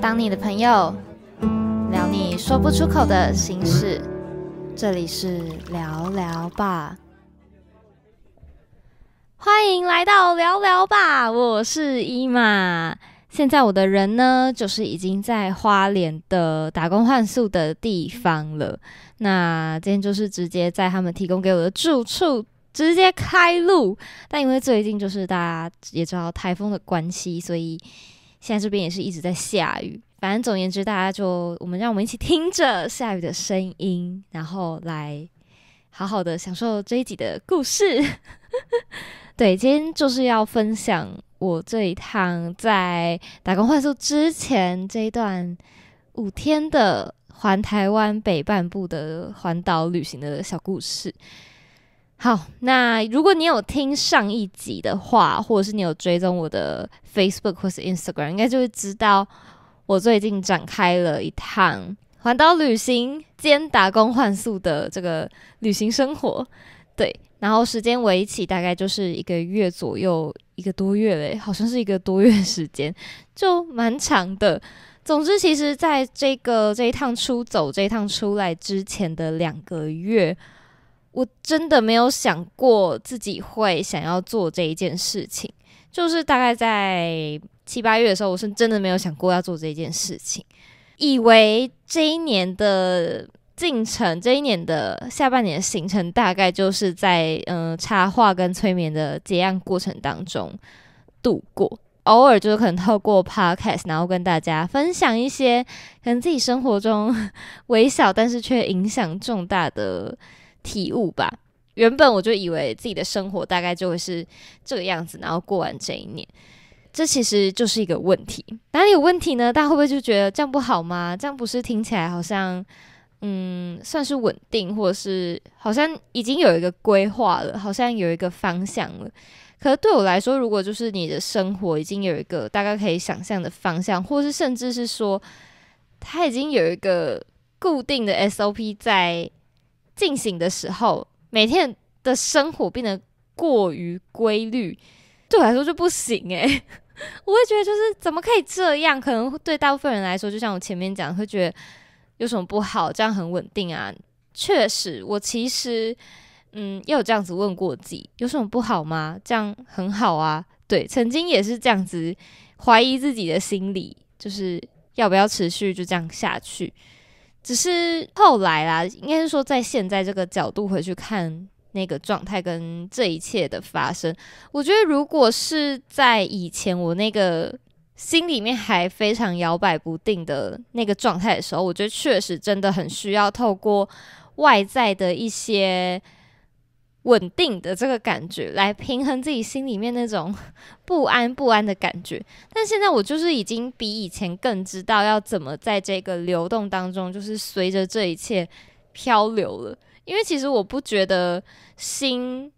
当你的朋友聊你说不出口的心事，这里是聊聊吧。欢迎来到聊聊吧，我是伊玛。现在我的人呢，就是已经在花莲的打工换宿的地方了。那今天就是直接在他们提供给我的住处。直接开路，但因为最近就是大家也知道台风的关系，所以现在这边也是一直在下雨。反正总而言之，大家就我们让我们一起听着下雨的声音，然后来好好的享受这一集的故事。对，今天就是要分享我这一趟在打工换宿之前这一段五天的环台湾北半部的环岛旅行的小故事。好，那如果你有听上一集的话，或者是你有追踪我的 Facebook 或是 Instagram，应该就会知道我最近展开了一趟环岛旅行兼打工换宿的这个旅行生活。对，然后时间为期大概就是一个月左右，一个多月嘞，好像是一个多月时间，就蛮长的。总之，其实在这个这一趟出走、这一趟出来之前的两个月。我真的没有想过自己会想要做这一件事情，就是大概在七八月的时候，我是真的没有想过要做这件事情，以为这一年的进程，这一年的下半年的行程，大概就是在嗯插画跟催眠的结案过程当中度过，偶尔就是可能透过 podcast，然后跟大家分享一些可能自己生活中 微小但是却影响重大的。体悟吧。原本我就以为自己的生活大概就会是这个样子，然后过完这一年，这其实就是一个问题。哪里有问题呢？大家会不会就觉得这样不好吗？这样不是听起来好像，嗯，算是稳定，或是好像已经有一个规划了，好像有一个方向了？可是对我来说，如果就是你的生活已经有一个大概可以想象的方向，或是甚至是说，它已经有一个固定的 SOP 在。进行的时候，每天的生活变得过于规律，对我来说就不行诶，我会觉得就是怎么可以这样？可能对大部分人来说，就像我前面讲，会觉得有什么不好？这样很稳定啊。确实，我其实嗯，也有这样子问过自己，有什么不好吗？这样很好啊。对，曾经也是这样子怀疑自己的心理，就是要不要持续就这样下去？只是后来啦，应该是说在现在这个角度回去看那个状态跟这一切的发生，我觉得如果是在以前我那个心里面还非常摇摆不定的那个状态的时候，我觉得确实真的很需要透过外在的一些。稳定的这个感觉来平衡自己心里面那种 不安不安的感觉，但现在我就是已经比以前更知道要怎么在这个流动当中，就是随着这一切漂流了。因为其实我不觉得心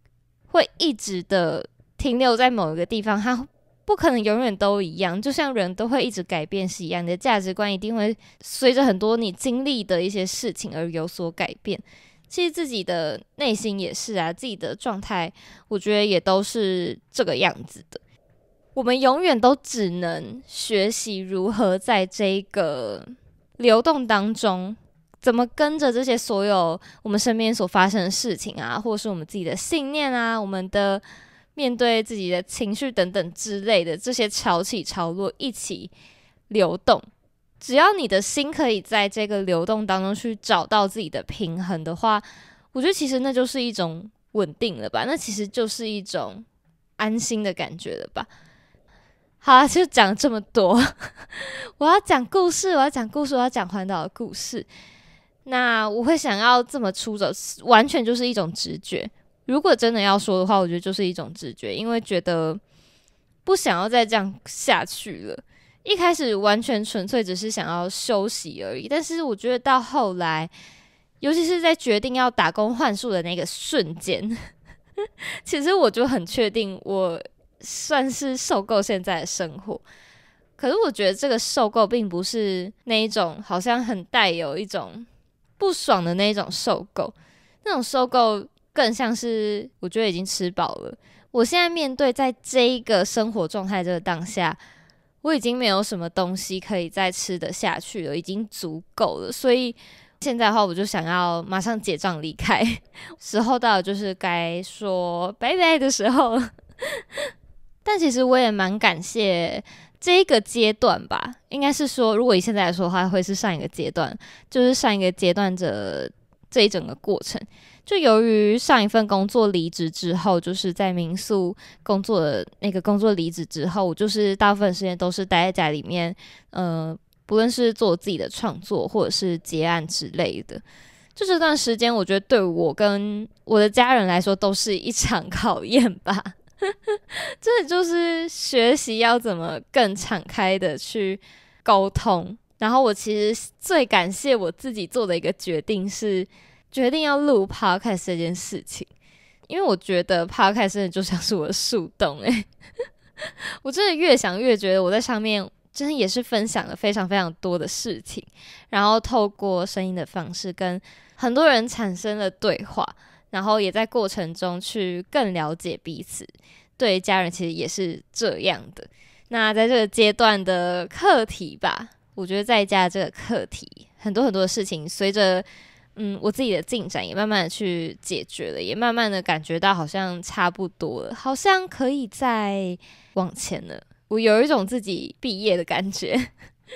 会一直的停留在某一个地方，它不可能永远都一样。就像人都会一直改变是一样，你的价值观一定会随着很多你经历的一些事情而有所改变。其实自己的内心也是啊，自己的状态，我觉得也都是这个样子的。我们永远都只能学习如何在这个流动当中，怎么跟着这些所有我们身边所发生的事情啊，或者是我们自己的信念啊，我们的面对自己的情绪等等之类的这些潮起潮落一起流动。只要你的心可以在这个流动当中去找到自己的平衡的话，我觉得其实那就是一种稳定了吧。那其实就是一种安心的感觉了吧。好啊，就讲这么多。我要讲故事，我要讲故事，我要讲环岛的故事。那我会想要这么出走，完全就是一种直觉。如果真的要说的话，我觉得就是一种直觉，因为觉得不想要再这样下去了。一开始完全纯粹只是想要休息而已，但是我觉得到后来，尤其是在决定要打工换宿的那个瞬间，其实我就很确定，我算是受够现在的生活。可是我觉得这个受够，并不是那一种好像很带有一种不爽的那一种受够，那种受够更像是我觉得已经吃饱了。我现在面对在这一个生活状态这个当下。我已经没有什么东西可以再吃的下去了，已经足够了，所以现在的话，我就想要马上结账离开。时候到，了，就是该说拜拜的时候。但其实我也蛮感谢这个阶段吧，应该是说，如果以现在来说的话，会是上一个阶段，就是上一个阶段的这一整个过程。就由于上一份工作离职之后，就是在民宿工作的那个工作离职之后，我就是大部分时间都是待在家里面，呃，不论是做自己的创作或者是结案之类的。就这段时间，我觉得对我跟我的家人来说都是一场 考验吧。这就是学习要怎么更敞开的去沟通。然后我其实最感谢我自己做的一个决定是。决定要录 podcast 这件事情，因为我觉得 podcast 真的就像是我的树洞哎，我真的越想越觉得我在上面真的也是分享了非常非常多的事情，然后透过声音的方式跟很多人产生了对话，然后也在过程中去更了解彼此。对家人其实也是这样的。那在这个阶段的课题吧，我觉得在家这个课题很多很多的事情随着。嗯，我自己的进展也慢慢的去解决了，也慢慢的感觉到好像差不多了，好像可以再往前了。我有一种自己毕业的感觉，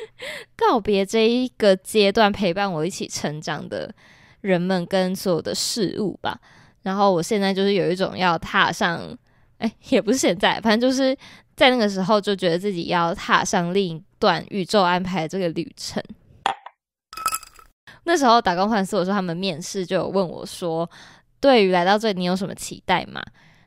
告别这一个阶段陪伴我一起成长的人们跟所有的事物吧。然后我现在就是有一种要踏上，哎，也不是现在，反正就是在那个时候就觉得自己要踏上另一段宇宙安排这个旅程。那时候打工换宿的时候，他们面试就有问我说：“对于来到这里，你有什么期待吗？”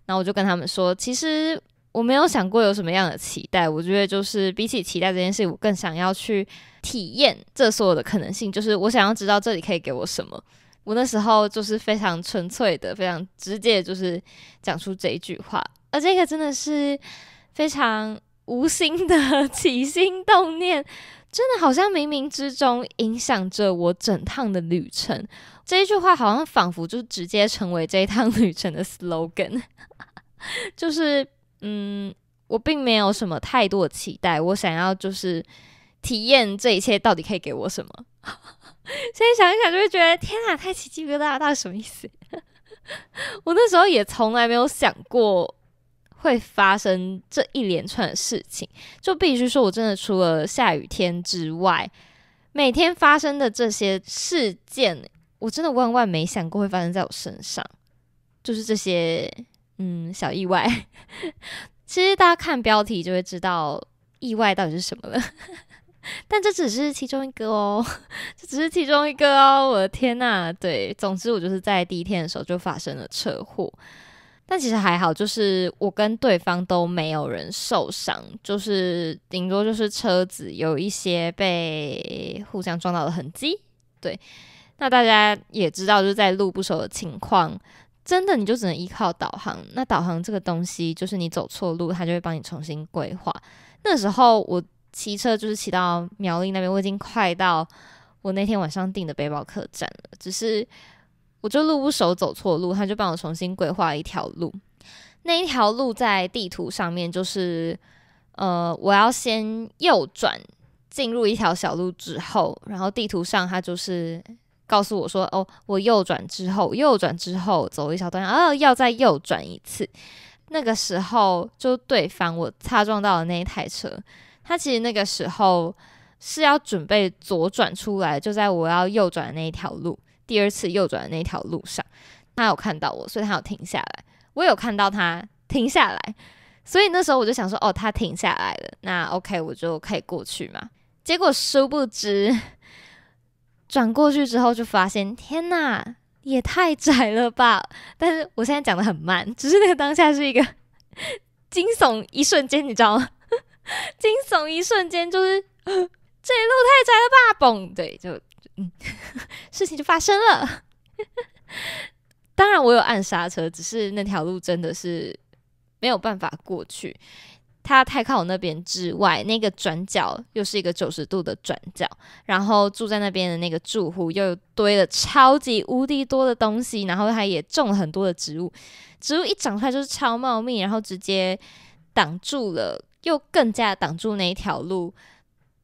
然后我就跟他们说：“其实我没有想过有什么样的期待，我觉得就是比起期待这件事，我更想要去体验这所有的可能性。就是我想要知道这里可以给我什么。”我那时候就是非常纯粹的、非常直接，就是讲出这一句话。而这个真的是非常无心的起心动念。真的好像冥冥之中影响着我整趟的旅程，这一句话好像仿佛就直接成为这一趟旅程的 slogan。就是嗯，我并没有什么太多的期待，我想要就是体验这一切到底可以给我什么。现在想一想就会觉得天啊，太奇迹不知道到底什么意思？我那时候也从来没有想过。会发生这一连串的事情，就必须说我真的除了下雨天之外，每天发生的这些事件，我真的万万没想过会发生在我身上，就是这些嗯小意外。其实大家看标题就会知道意外到底是什么了，但这只是其中一个哦，这只是其中一个哦。我的天呐，对，总之我就是在第一天的时候就发生了车祸。但其实还好，就是我跟对方都没有人受伤，就是顶多就是车子有一些被互相撞到的痕迹。对，那大家也知道，就是在路不熟的情况，真的你就只能依靠导航。那导航这个东西，就是你走错路，它就会帮你重新规划。那时候我骑车就是骑到苗栗那边，我已经快到我那天晚上订的背包客栈了，只是。我就路不熟走错路，他就帮我重新规划一条路。那一条路在地图上面就是，呃，我要先右转进入一条小路之后，然后地图上它就是告诉我说，哦，我右转之后，右转之后走一小段，啊，要再右转一次。那个时候就对方我擦撞到的那一台车，他其实那个时候是要准备左转出来，就在我要右转的那一条路。第二次右转的那条路上，他有看到我，所以他有停下来。我有看到他停下来，所以那时候我就想说：“哦，他停下来了，那 OK，我就可以过去嘛。”结果殊不知，转过去之后就发现，天哪，也太窄了吧！但是我现在讲的很慢，只是那个当下是一个惊悚一瞬间，你知道吗？惊悚一瞬间就是，这一路太窄了吧！嘣，对，就。嗯，事情就发生了。当然，我有按刹车，只是那条路真的是没有办法过去。它太靠我那边之外，那个转角又是一个九十度的转角，然后住在那边的那个住户又堆了超级无敌多的东西，然后他也种了很多的植物，植物一长出来就是超茂密，然后直接挡住了，又更加挡住那一条路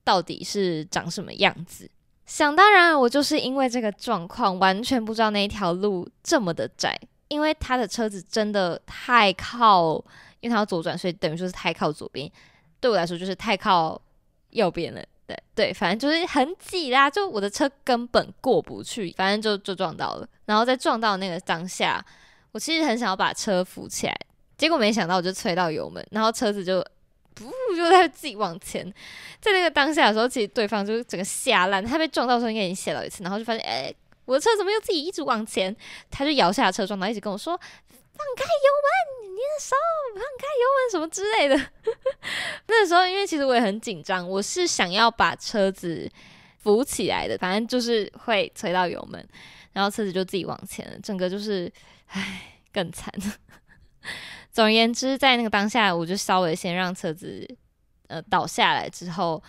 到底是长什么样子。想当然，我就是因为这个状况，完全不知道那一条路这么的窄，因为他的车子真的太靠，因为他要左转，所以等于说是太靠左边，对我来说就是太靠右边了，对对，反正就是很挤啦，就我的车根本过不去，反正就就撞到了，然后再撞到那个当下，我其实很想要把车扶起来，结果没想到我就催到油门，然后车子就。不，就在自己往前，在那个当下的时候，其实对方就是整个吓烂。他被撞到的时候，应该已经吓到一次，然后就发现，哎，我的车怎么又自己一直往前？他就摇下车窗，然后一直跟我说：“放开油门，你的手放开油门，什么之类的。”那时候，因为其实我也很紧张，我是想要把车子扶起来的，反正就是会推到油门，然后车子就自己往前。整个就是，唉，更惨。总而言之，在那个当下，我就稍微先让车子呃倒下来之后，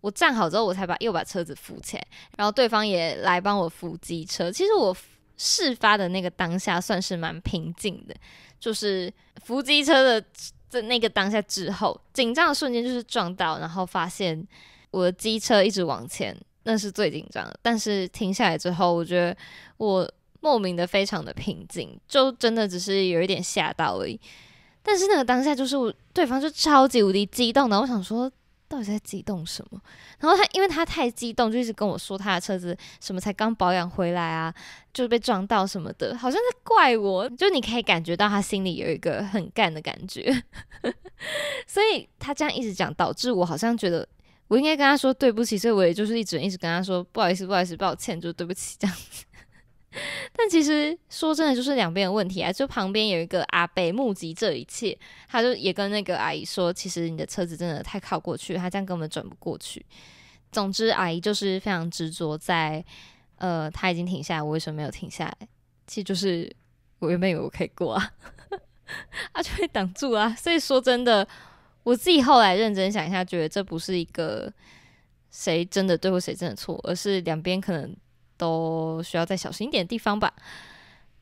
我站好之后，我才把又把车子扶起来，然后对方也来帮我扶机车。其实我事发的那个当下算是蛮平静的，就是扶机车的在那个当下之后，紧张的瞬间就是撞到，然后发现我的机车一直往前，那是最紧张的。但是停下来之后，我觉得我莫名的非常的平静，就真的只是有一点吓到而已。但是那个当下就是我对方就超级无敌激动，的，我想说到底在激动什么？然后他因为他太激动，就一直跟我说他的车子什么才刚保养回来啊，就被撞到什么的，好像在怪我，就你可以感觉到他心里有一个很干的感觉，所以他这样一直讲，导致我好像觉得我应该跟他说对不起，所以我也就是一直一直跟他说不好意思，不好意思，抱歉，就对不起这样子。但其实说真的，就是两边的问题啊。就旁边有一个阿北目击这一切，他就也跟那个阿姨说：“其实你的车子真的太靠过去，他这样根本转不过去。”总之，阿姨就是非常执着在，呃，他已经停下来，我为什么没有停下来？其实就是我原本以为我可以过啊，啊就被挡住啊。所以说真的，我自己后来认真想一下，觉得这不是一个谁真的对或谁真的错，而是两边可能。都需要再小心一点的地方吧。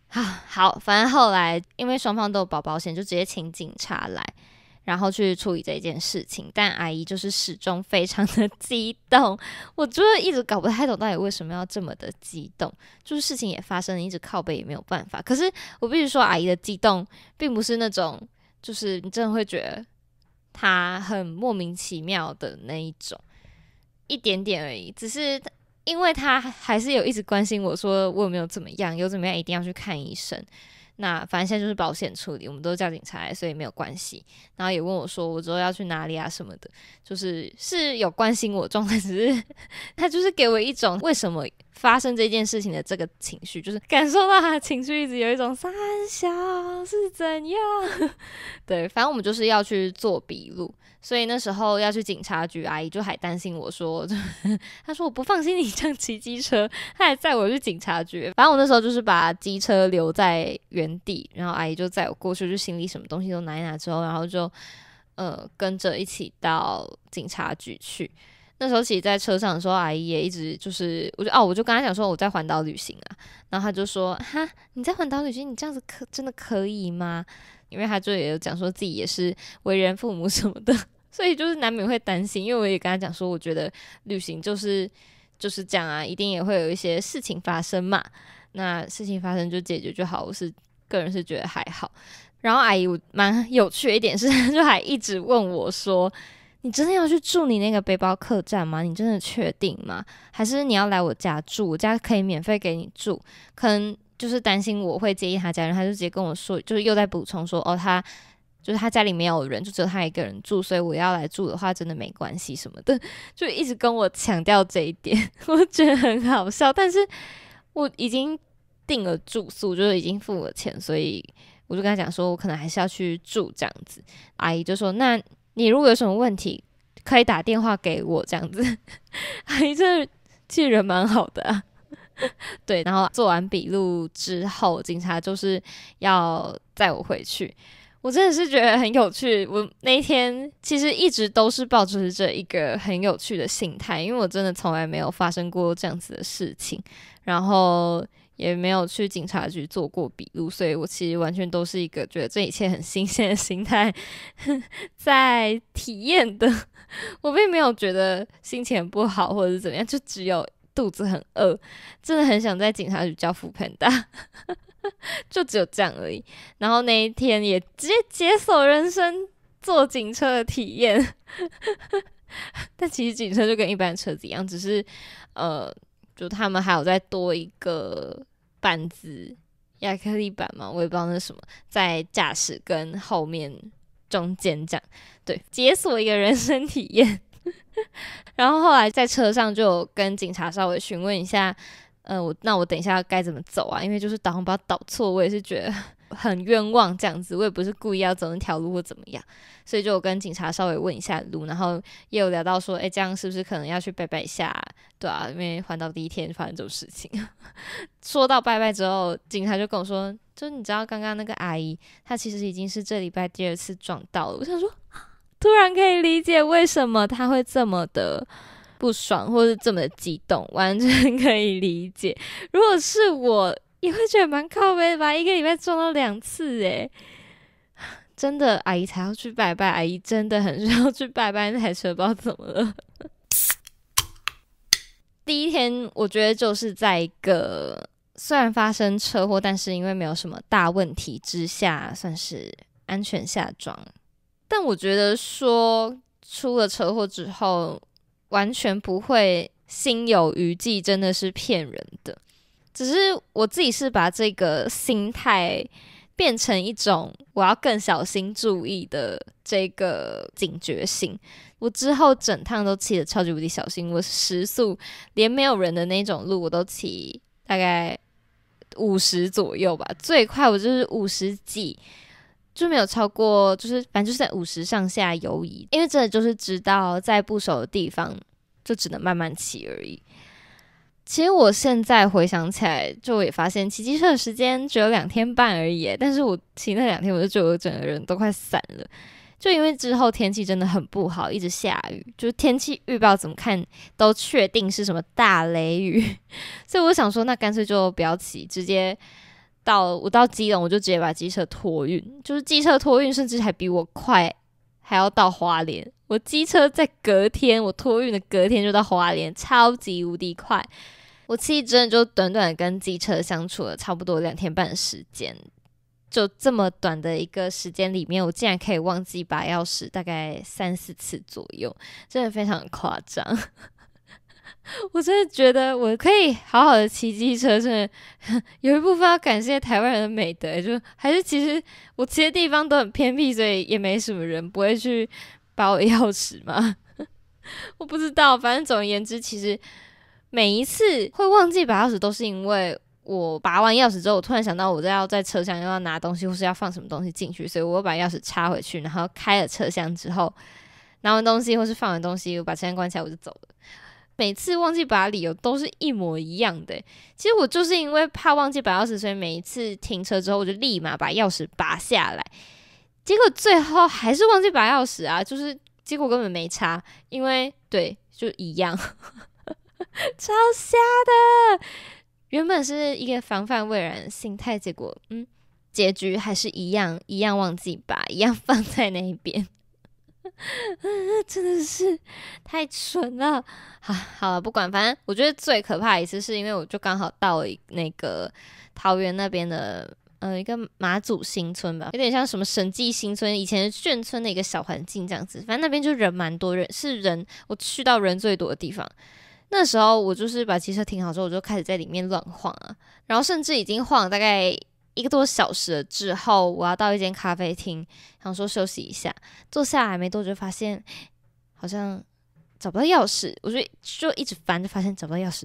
啊，好，反正后来因为双方都有保保险，就直接请警察来，然后去处理这件事情。但阿姨就是始终非常的激动，我就是一直搞不太懂，到底为什么要这么的激动？就是事情也发生了，一直靠背也没有办法。可是我必须说，阿姨的激动并不是那种，就是你真的会觉得她很莫名其妙的那一种，一点点而已，只是。因为他还是有一直关心我，说我有没有怎么样，有怎么样一定要去看医生。那反正现在就是保险处理，我们都叫警察，所以没有关系。然后也问我说我之后要去哪里啊什么的，就是是有关心我状态，只是他就是给我一种为什么发生这件事情的这个情绪，就是感受到他情绪一直有一种三小是怎样。对，反正我们就是要去做笔录，所以那时候要去警察局，阿姨就还担心我说，他 说我不放心你这样骑机车，他还载我去警察局。反正我那时候就是把机车留在原。地，然后阿姨就载我过去，就行李什么东西都拿一拿之后，然后就呃跟着一起到警察局去。那时候其实，在车上的时候，阿姨也一直就是，我就哦，我就跟她讲说我在环岛旅行啊，然后她就说哈，你在环岛旅行，你这样子可真的可以吗？因为她就也有讲说自己也是为人父母什么的，所以就是难免会担心。因为我也跟她讲说，我觉得旅行就是就是这样啊，一定也会有一些事情发生嘛，那事情发生就解决就好，我是。个人是觉得还好，然后阿姨蛮有趣的一点是，就还一直问我说：“你真的要去住你那个背包客栈吗？你真的确定吗？还是你要来我家住，我家可以免费给你住？可能就是担心我会介意他家人，他就直接跟我说，就是又在补充说：哦，他就是他家里没有人，就只有他一个人住，所以我要来住的话，真的没关系什么的，就一直跟我强调这一点，我觉得很好笑，但是我已经。订了住宿，就是已经付了钱，所以我就跟他讲说，我可能还是要去住这样子。阿姨就说：“那你如果有什么问题，可以打电话给我这样子。”阿姨这其实人蛮好的，对。然后做完笔录之后，警察就是要载我回去。我真的是觉得很有趣。我那一天其实一直都是抱着一个很有趣的心态，因为我真的从来没有发生过这样子的事情。然后。也没有去警察局做过笔录，所以我其实完全都是一个觉得这一切很新鲜的心态 在体验的。我并没有觉得心情不好或者是怎么样，就只有肚子很饿，真的很想在警察局叫腹盆大，就只有这样而已。然后那一天也直接解锁人生坐警车的体验，但其实警车就跟一般车子一样，只是呃，就他们还有再多一个。板子，亚克力板嘛，我也不知道那是什么，在驾驶跟后面中间这样，对，解锁一个人生体验。然后后来在车上就跟警察稍微询问一下，呃，我那我等一下该怎么走啊？因为就是导航把它导错，我也是觉得。很冤枉这样子，我也不是故意要走那条路或怎么样，所以就我跟警察稍微问一下路，然后也有聊到说，哎，这样是不是可能要去拜拜一下？对啊，因为环岛第一天发生这种事情。说到拜拜之后，警察就跟我说，就是你知道刚刚那个阿姨，她其实已经是这礼拜第二次撞到了。我想说，突然可以理解为什么她会这么的不爽，或者是这么激动，完全可以理解。如果是我。也会觉得蛮靠背的吧？一个礼拜撞了两次，诶。真的阿姨才要去拜拜。阿姨真的很需要去拜拜，那台车不知道怎么了。第一天，我觉得就是在一个虽然发生车祸，但是因为没有什么大问题之下，算是安全下装。但我觉得说出了车祸之后，完全不会心有余悸，真的是骗人的。只是我自己是把这个心态变成一种我要更小心注意的这个警觉性。我之后整趟都骑的超级无敌小心，我时速连没有人的那种路我都骑大概五十左右吧，最快我就是五十几，就没有超过，就是反正就是在五十上下游移。因为真的就是知道在不熟的地方，就只能慢慢骑而已。其实我现在回想起来，就也发现骑机车的时间只有两天半而已。但是我骑那两天，我就觉得整个人都快散了，就因为之后天气真的很不好，一直下雨，就天气预报怎么看都确定是什么大雷雨。所以我想说，那干脆就不要骑，直接到我到基隆，我就直接把机车托运。就是机车托运，甚至还比我快，还要到花莲。我机车在隔天，我托运的隔天就到花莲，超级无敌快。我真的就短短跟机车相处了差不多两天半的时间，就这么短的一个时间里面，我竟然可以忘记把钥匙大概三四次左右，真的非常夸张。我真的觉得我可以好好的骑机车，真的 有一部分要感谢台湾人的美德，就还是其实我骑的地方都很偏僻，所以也没什么人不会去把我钥匙嘛。我不知道，反正总而言之，其实。每一次会忘记拔钥匙，都是因为我拔完钥匙之后，我突然想到我都要在车厢又要拿东西，或是要放什么东西进去，所以我又把钥匙插回去，然后开了车厢之后，拿完东西或是放完东西，我把车厢关起来我就走了。每次忘记拔的理由都是一模一样的。其实我就是因为怕忘记拔钥匙，所以每一次停车之后，我就立马把钥匙拔下来。结果最后还是忘记拔钥匙啊！就是结果根本没插，因为对，就一样。超瞎的，原本是一个防范未然的心态，结果嗯，结局还是一样，一样忘记吧，一样放在那一边。真的是太蠢了好，好了，不管，反正我觉得最可怕一次是因为我就刚好到那个桃园那边的呃一个马祖新村吧，有点像什么神迹新村，以前眷村的一个小环境这样子。反正那边就人蛮多人，是人我去到人最多的地方。那时候我就是把汽车停好之后，我就开始在里面乱晃啊，然后甚至已经晃大概一个多小时了。之后我要到一间咖啡厅，想说休息一下，坐下来没多久，发现好像找不到钥匙。我就就一直翻，就发现找不到钥匙，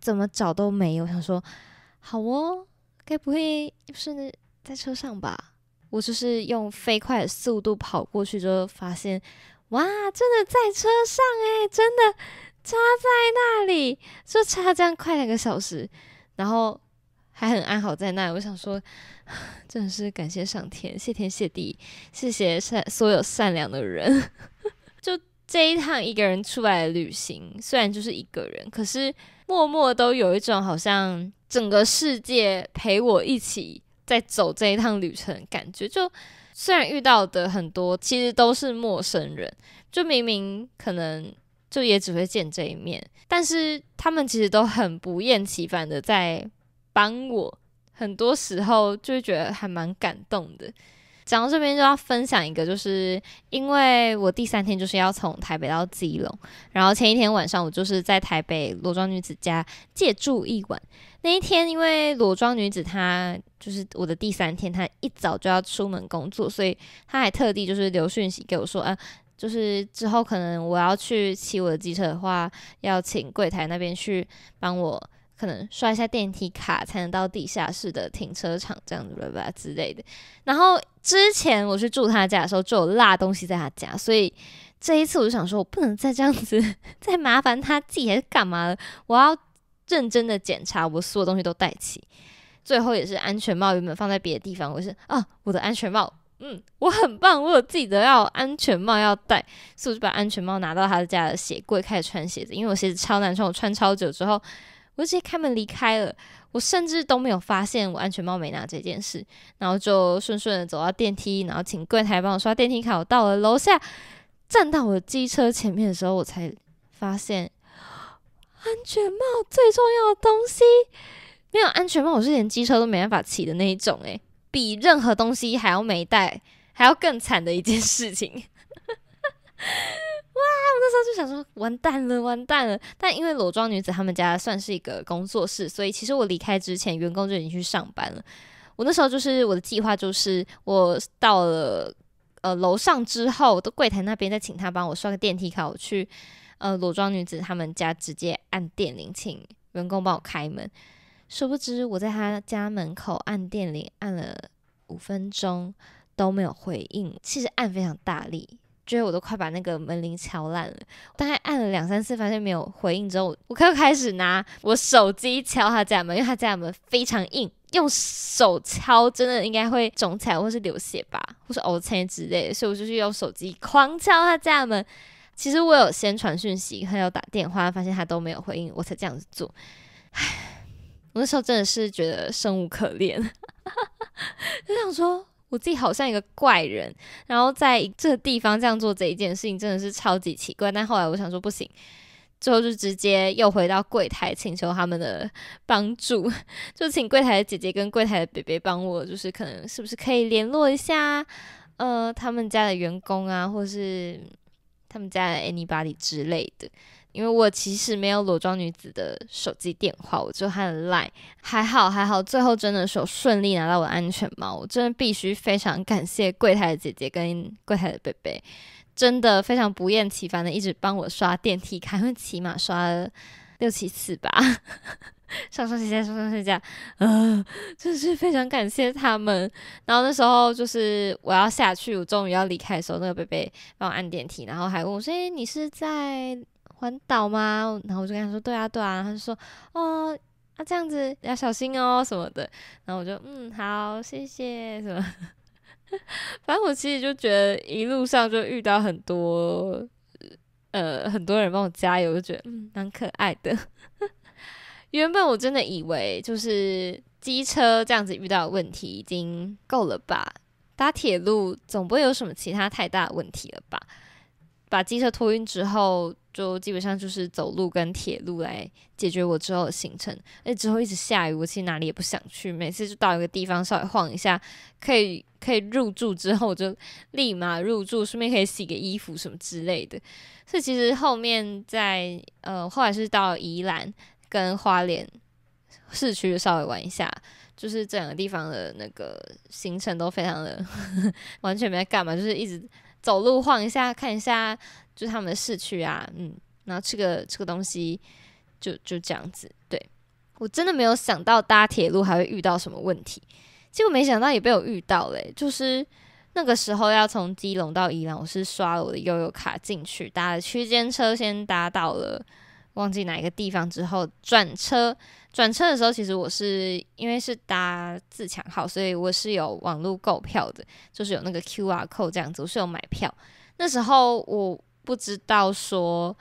怎么找都没有。想说好哦，该不会不是在车上吧？我就是用飞快的速度跑过去，就发现哇，真的在车上哎，真的。插在那里，就差这样快两个小时，然后还很安好在那。我想说，真的是感谢上天，谢天谢地，谢谢善所有善良的人。就这一趟一个人出来旅行，虽然就是一个人，可是默默都有一种好像整个世界陪我一起在走这一趟旅程感觉。就虽然遇到的很多，其实都是陌生人，就明明可能。就也只会见这一面，但是他们其实都很不厌其烦的在帮我，很多时候就觉得还蛮感动的。讲到这边就要分享一个，就是因为我第三天就是要从台北到基隆，然后前一天晚上我就是在台北裸装女子家借住一晚。那一天因为裸装女子她就是我的第三天，她一早就要出门工作，所以她还特地就是留讯息给我说啊。就是之后可能我要去骑我的机车的话，要请柜台那边去帮我可能刷一下电梯卡，才能到地下室的停车场这样子吧之类的。然后之前我去住他家的时候，就有落东西在他家，所以这一次我就想说，我不能再这样子 再麻烦他，自己还是干嘛了？我要认真的检查我所有东西都带齐，最后也是安全帽原本放在别的地方？我是啊，我的安全帽。嗯，我很棒，我有自己的要安全帽要戴，所以我就把安全帽拿到他的家的鞋柜，开始穿鞋子，因为我鞋子超难穿，我穿超久之后，我直接开门离开了，我甚至都没有发现我安全帽没拿这件事，然后就顺顺的走到电梯，然后请柜台帮我刷电梯卡，我到了楼下，站到我的机车前面的时候，我才发现安全帽最重要的东西没有安全帽，我是连机车都没办法骑的那一种哎。比任何东西还要没带，还要更惨的一件事情。哇！我那时候就想说，完蛋了，完蛋了。但因为裸妆女子他们家算是一个工作室，所以其实我离开之前，员工就已经去上班了。我那时候就是我的计划，就是我到了呃楼上之后，的柜台那边再请他帮我刷个电梯卡，我去呃裸妆女子他们家直接按电铃，请员工帮我开门。殊不知，我在他家门口按电铃按了五分钟都没有回应。其实按非常大力，觉得我都快把那个门铃敲烂了。大概按了两三次，发现没有回应之后，我又开始拿我手机敲他家门，因为他家门非常硬，用手敲真的应该会肿起来，或是流血吧，或是呕陷之类。所以我就是用手机狂敲他家门。其实我有先传讯息，还有打电话，发现他都没有回应，我才这样子做。唉。我那时候真的是觉得生无可恋，就想说我自己好像一个怪人，然后在这地方这样做这一件事情真的是超级奇怪。但后来我想说不行，最后就直接又回到柜台请求他们的帮助，就请柜台的姐姐跟柜台的北北帮我，就是可能是不是可以联络一下呃他们家的员工啊，或是他们家的 anybody 之类的。因为我其实没有裸装女子的手机电话，我就很赖。还好还好，最后真的是有顺利拿到我的安全帽。我真的必须非常感谢柜台的姐姐跟柜台的贝贝，真的非常不厌其烦的一直帮我刷电梯卡，因为起码刷了六七次吧，上上期间，上上上架，嗯，就是非常感谢他们。然后那时候就是我要下去，我终于要离开的时候，那个贝贝帮我按电梯，然后还问我说：“哎，你是在？”环岛吗？然后我就跟他说：“对啊，对啊。”他就说：“哦，啊，这样子要小心哦，什么的。”然后我就：“嗯，好，谢谢。”什么？反正我其实就觉得一路上就遇到很多呃很多人帮我加油，就觉得蛮可爱的。原本我真的以为就是机车这样子遇到问题已经够了吧，搭铁路总不会有什么其他太大的问题了吧？把机车托运之后。就基本上就是走路跟铁路来解决我之后的行程。那之后一直下雨，我其实哪里也不想去。每次就到一个地方稍微晃一下，可以可以入住之后就立马入住，顺便可以洗个衣服什么之类的。所以其实后面在呃后来是到宜兰跟花莲市区稍微玩一下，就是整个地方的那个行程都非常的 完全没在干嘛，就是一直。走路晃一下，看一下，就他们的市区啊，嗯，然后吃个吃个东西，就就这样子。对我真的没有想到搭铁路还会遇到什么问题，结果没想到也被我遇到嘞。就是那个时候要从基隆到宜兰，我是刷了我的悠游卡进去，搭区间车先搭到了。忘记哪一个地方之后转车，转车的时候其实我是因为是搭自强号，所以我是有网络购票的，就是有那个 Q R code 这样子，我是有买票。那时候我不知道说，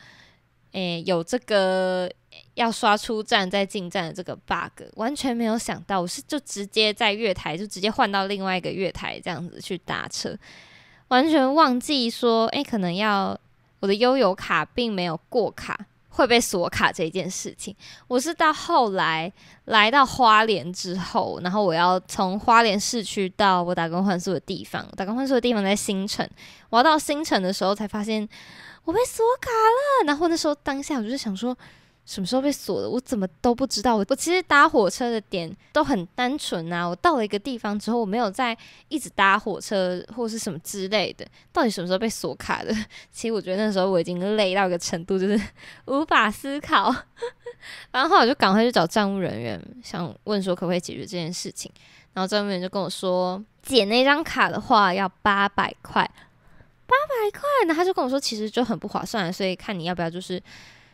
诶，有这个要刷出站再进站的这个 bug，完全没有想到，我是就直接在月台就直接换到另外一个月台这样子去搭车，完全忘记说，哎，可能要我的悠游卡并没有过卡。会被锁卡这一件事情，我是到后来来到花莲之后，然后我要从花莲市区到我打工换宿的地方，打工换宿的地方在新城，我要到新城的时候才发现我被锁卡了，然后那时候当下我就想说。什么时候被锁的？我怎么都不知道。我我其实搭火车的点都很单纯啊。我到了一个地方之后，我没有再一直搭火车或是什么之类的。到底什么时候被锁卡的？其实我觉得那时候我已经累到一个程度，就是无法思考。然后我就赶快去找站务人员，想问说可不可以解决这件事情。然后站务人员就跟我说，解那张卡的话要八百块，八百块。然后他就跟我说，其实就很不划算，所以看你要不要就是。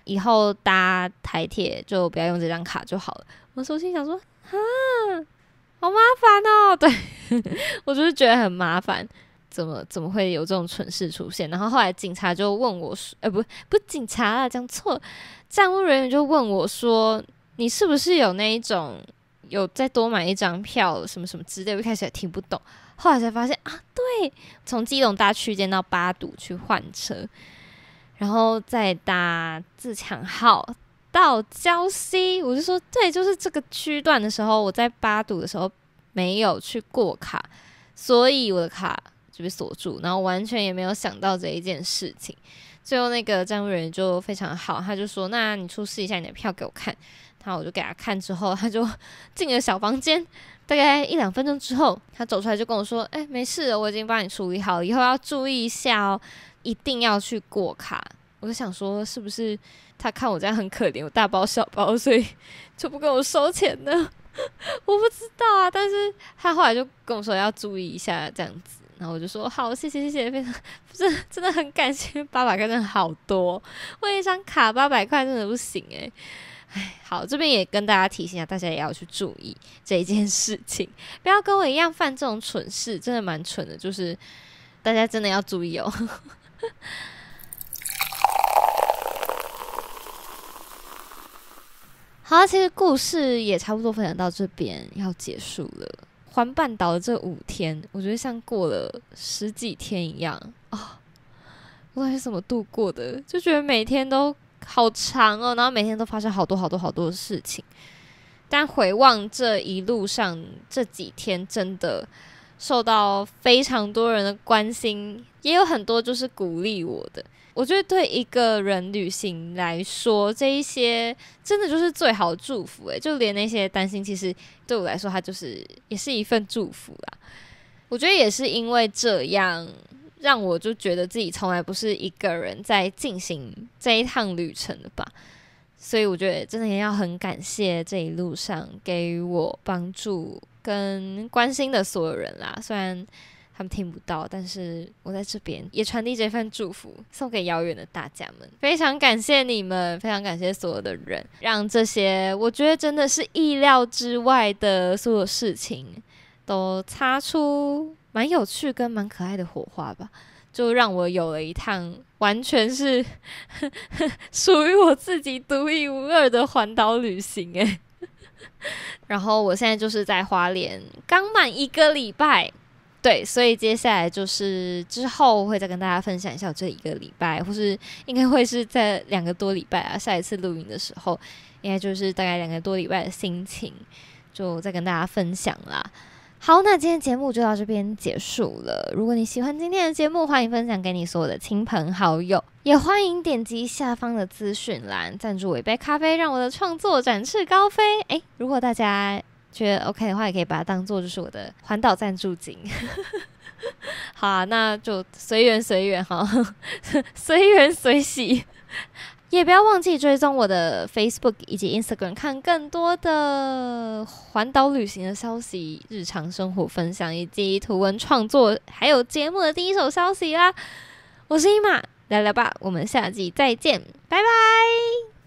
以后搭台铁就不要用这张卡就好了。我首先想说，哈，好麻烦哦！对 我就是觉得很麻烦，怎么怎么会有这种蠢事出现？然后后来警察就问我，哎，不，不是警察啊，讲错，站务人员就问我说，你是不是有那一种有再多买一张票，什么什么之类？一开始也听不懂，后来才发现啊，对，从基隆大区间到八堵去换车。然后再搭自强号到交西，我就说对，就是这个区段的时候，我在八堵的时候没有去过卡，所以我的卡就被锁住，然后完全也没有想到这一件事情。最后那个站务员就非常好，他就说：“那你出示一下你的票给我看。”然后我就给他看之后，他就 进了小房间，大概一两分钟之后，他走出来就跟我说：“哎，没事，我已经帮你处理好，以后要注意一下哦。”一定要去过卡，我就想说，是不是他看我这样很可怜，我大包小包，所以就不跟我收钱呢？我不知道啊，但是他后来就跟我说要注意一下这样子，然后我就说好，谢谢谢谢，非常真真的很感谢八百块，真的好多，我一张卡八百块真的不行诶。哎，好，这边也跟大家提醒一下，大家也要去注意这一件事情，不要跟我一样犯这种蠢事，真的蛮蠢的，就是大家真的要注意哦。好，其实故事也差不多分享到这边要结束了。环半岛的这五天，我觉得像过了十几天一样啊！不是怎么度过的，就觉得每天都好长哦，然后每天都发生好多好多好多的事情。但回望这一路上这几天，真的。受到非常多人的关心，也有很多就是鼓励我的。我觉得对一个人旅行来说，这一些真的就是最好祝福哎！就连那些担心，其实对我来说，它就是也是一份祝福啦。我觉得也是因为这样，让我就觉得自己从来不是一个人在进行这一趟旅程的吧。所以我觉得真的要很感谢这一路上给我帮助跟关心的所有人啦，虽然他们听不到，但是我在这边也传递这份祝福送给遥远的大家们。非常感谢你们，非常感谢所有的人，让这些我觉得真的是意料之外的所有事情都擦出蛮有趣跟蛮可爱的火花吧。就让我有了一趟完全是 属于我自己独一无二的环岛旅行诶。然后我现在就是在花莲刚满一个礼拜，对，所以接下来就是之后会再跟大家分享一下这一个礼拜，或是应该会是在两个多礼拜啊，下一次露营的时候，应该就是大概两个多礼拜的心情，就再跟大家分享啦。好，那今天节目就到这边结束了。如果你喜欢今天的节目，欢迎分享给你所有的亲朋好友，也欢迎点击下方的资讯栏赞助我一杯咖啡，让我的创作展翅高飞。哎，如果大家觉得 OK 的话，也可以把它当做就是我的环岛赞助金。好，那就随缘随缘哈，随缘随喜。也不要忘记追踪我的 Facebook 以及 Instagram，看更多的环岛旅行的消息、日常生活分享以及图文创作，还有节目的第一手消息啦！我是伊玛，聊聊吧，我们下集再见，拜拜。